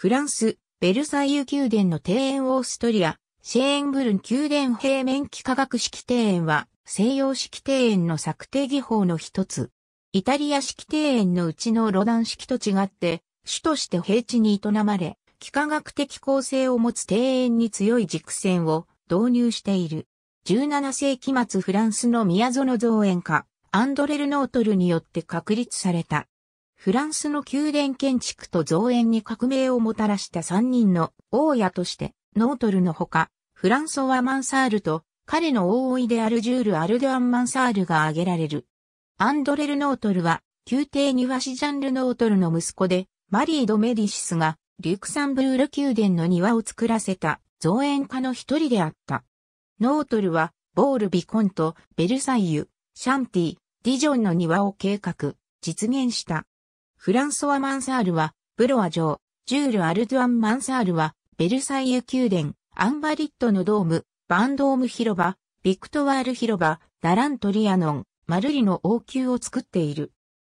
フランス、ベルサイユ宮殿の庭園オーストリア、シェーンブルン宮殿平面幾何学式庭園は西洋式庭園の策定技法の一つ。イタリア式庭園のうちのロダン式と違って、主として平地に営まれ、幾何学的構成を持つ庭園に強い軸線を導入している。17世紀末フランスの宮園造園家、アンドレル・ノートルによって確立された。フランスの宮殿建築と造園に革命をもたらした三人の王家として、ノートルのほか、フランソワ・マンサールと、彼の大いであるジュール・アルドアン・マンサールが挙げられる。アンドレル・ノートルは、宮廷庭師ジャンル・ノートルの息子で、マリー・ド・メディシスが、リュクサンブール宮殿の庭を作らせた、造園家の一人であった。ノートルは、ボール・ビコンと、ベルサイユ、シャンティ、ディジョンの庭を計画、実現した。フランソワ・マンサールは、ブロア城、ジュール・アルトゥアン・マンサールは、ベルサイユ宮殿、アンバリットのドーム、バンドーム広場、ビクトワール広場、ダラントリアノン、マルリの王宮を作っている。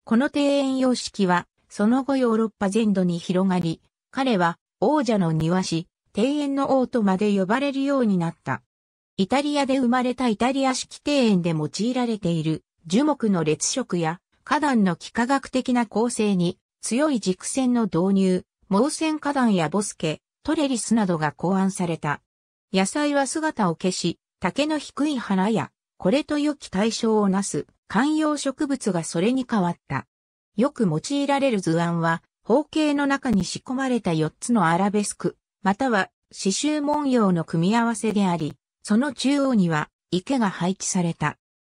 この庭園様式は、その後ヨーロッパ全土に広がり、彼は王者の庭師、庭園の王とまで呼ばれるようになった。イタリアで生まれたイタリア式庭園で用いられている樹木の列色や花壇の幾何学的な構成に強い軸線の導入、毛線花壇やボスケ、トレリスなどが考案された。野菜は姿を消し、竹の低い花や、これと良き対象をなす観葉植物がそれに変わった。よく用いられる図案は、方形の中に仕込まれた4つのアラベスク、または刺繍文様の組み合わせであり、その中央には池が配置された。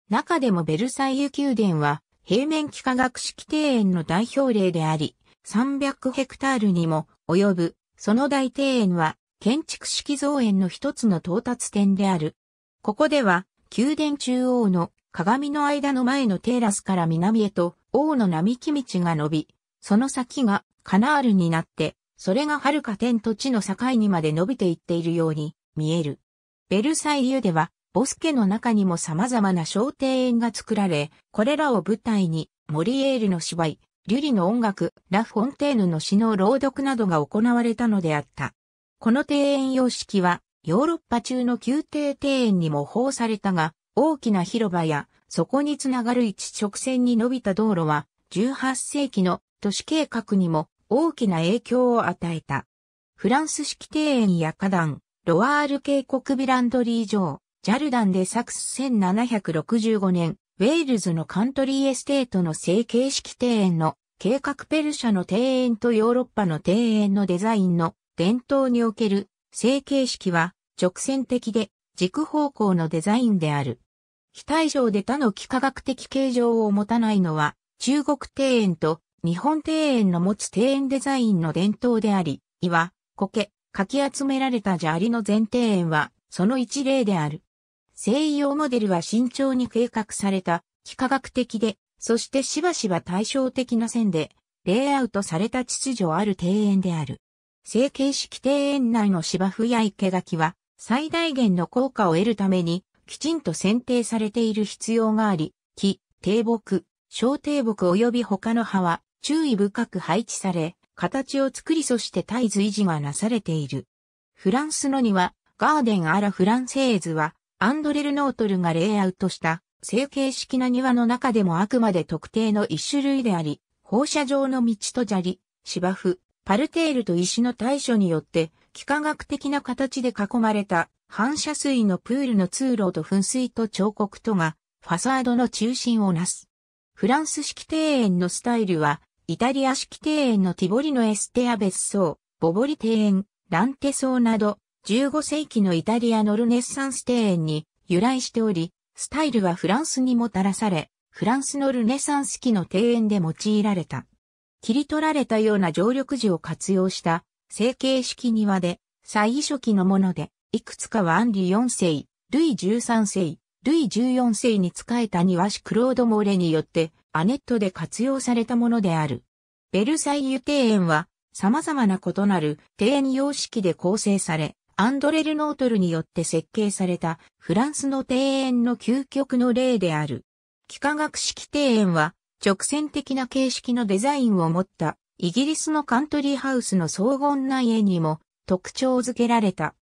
中でもベルサイユ宮殿は平面幾何学式庭園の代表例であり、300ヘクタールにも及ぶ、その大庭園は、建築式造園の一つの到達点である。ここでは、宮殿中央の鏡の間の前のテーラスから南へと、王の並木道が伸び、その先がカナールになって、それが遥か天と地の境にまで伸びていっているように見える。ベルサイユではボスケの中にも様々な小庭園が作られ、これらを舞台に、モリエールの芝居、リュリの音楽、ラ・フォンテーヌの詩の朗読などが行われたのであった。この庭園様式は、ヨーロッパ中の宮廷庭園に模倣されたが、大きな広場や、そこにつながる一直線に伸びた道路は、18世紀の都市計画にも大きな影響を与えた。フランス式庭園や花壇、ロワール渓谷ビランドリー城、ジャルダンでサクス1765年、ウェールズのカントリーエステートの成形式庭園の計画ペルシャの庭園とヨーロッパの庭園のデザインの伝統における成形式は直線的で軸方向のデザインである。非対称で他の幾何学的形状を持たないのは中国庭園と日本庭園の持つ庭園デザインの伝統であり、岩、苔、かき集められた砂利の全庭園はその一例である。西洋モデルは慎重に計画された、幾何学的で、そしてしばしば対照的な線で、レイアウトされた秩序ある庭園である。成形式庭園内の芝生や生垣は、最大限の効果を得るために、きちんと選定されている必要があり、木、低木、小低木及び他の葉は、注意深く配置され、形を作りそして絶えず維持がなされている。フランスの庭、ガーデン・アラ・フランセーズは、アンドレルノートルがレイアウトした成形式な庭の中でもあくまで特定の一種類であり、放射状の道と砂利、芝生、パルテールと石の対処によって、幾何学的な形で囲まれた反射水のプールの通路と噴水と彫刻とが、ファサードの中心をなす。フランス式庭園のスタイルは、イタリア式庭園のティボリのエステア別荘、ボボリ庭園、ランテ荘など、15世紀のイタリアのルネッサンス庭園に由来しており、スタイルはフランスにもたらされ、フランスのルネサンス期の庭園で用いられた。切り取られたような常緑樹を活用した成形式庭で、最初期のもので、いくつかはアンリ4世、ルイ13世、ルイ14世に仕えた庭師クロード・モーレによってアネットで活用されたものである。ベルサイユ庭園は様々な異なる庭園様式で構成され、アンドレ・ルノートルによって設計されたフランスの庭園の究極の例である。幾何学式庭園は直線的な形式のデザインを持ったイギリスのカントリーハウスの荘厳な家にも特徴づけられた。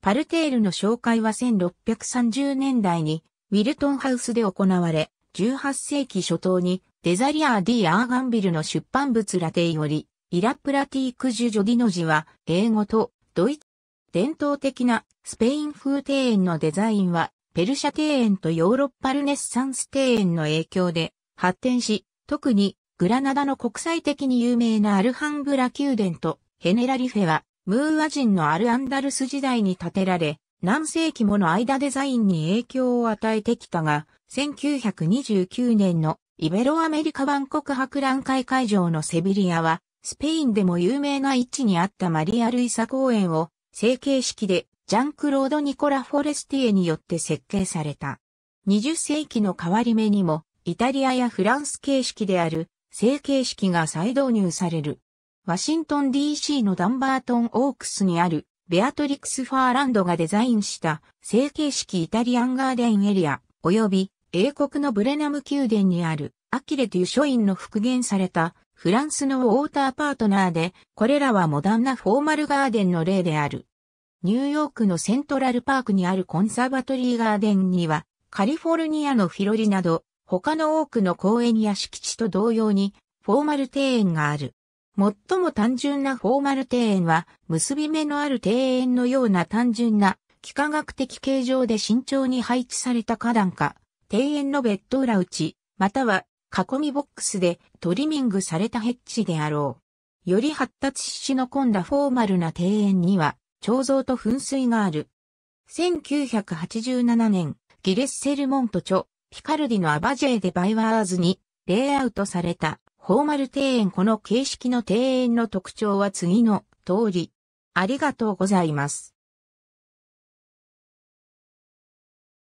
パルテールの紹介は1630年代にウィルトンハウスで行われ、18世紀初頭にデザリアー・ディ・アーガンビルの出版物ラテより、イラプラティク・ジュ・ジョディの字は英語とドイ伝統的なスペイン風庭園のデザインは、ペルシャ庭園とヨーロッパルネッサンス庭園の影響で発展し、特にグラナダの国際的に有名なアルハンブラ宮殿とヘネラリフェは、ムーア人のアルアンダルス時代に建てられ、何世紀もの間デザインに影響を与えてきたが、1929年のイベロアメリカ万国博覧会会場のセビリアは、スペインでも有名な位置にあったマリア・ルイサ公園を成形式でジャンクロード・ニコラ・フォレスティエによって設計された。20世紀の変わり目にも、イタリアやフランス形式である成形式が再導入される。ワシントン DC のダンバートン・オークスにあるベアトリクス・ファーランドがデザインした成形式イタリアンガーデンエリア及び英国のブレナム宮殿にあるアキレという書院の復元されたフランスのウォーターパートナーで、これらはモダンなフォーマルガーデンの例である。ニューヨークのセントラルパークにあるコンサバトリーガーデンには、カリフォルニアのフィロリなど、他の多くの公園や敷地と同様に、フォーマル庭園がある。最も単純なフォーマル庭園は、結び目のある庭園のような単純な、幾何学的形状で慎重に配置された花壇か、庭園のベッド裏打ち、または囲みボックスでトリミングされたヘッジであろう。より発達しの込んだフォーマルな庭園には、彫像と噴水がある。1987年、ギレッセルモント著、ピカルディのアバジェーでバイワーズに、レイアウトされた、フォーマル庭園この形式の庭園の特徴は次の通り。ありがとうございます。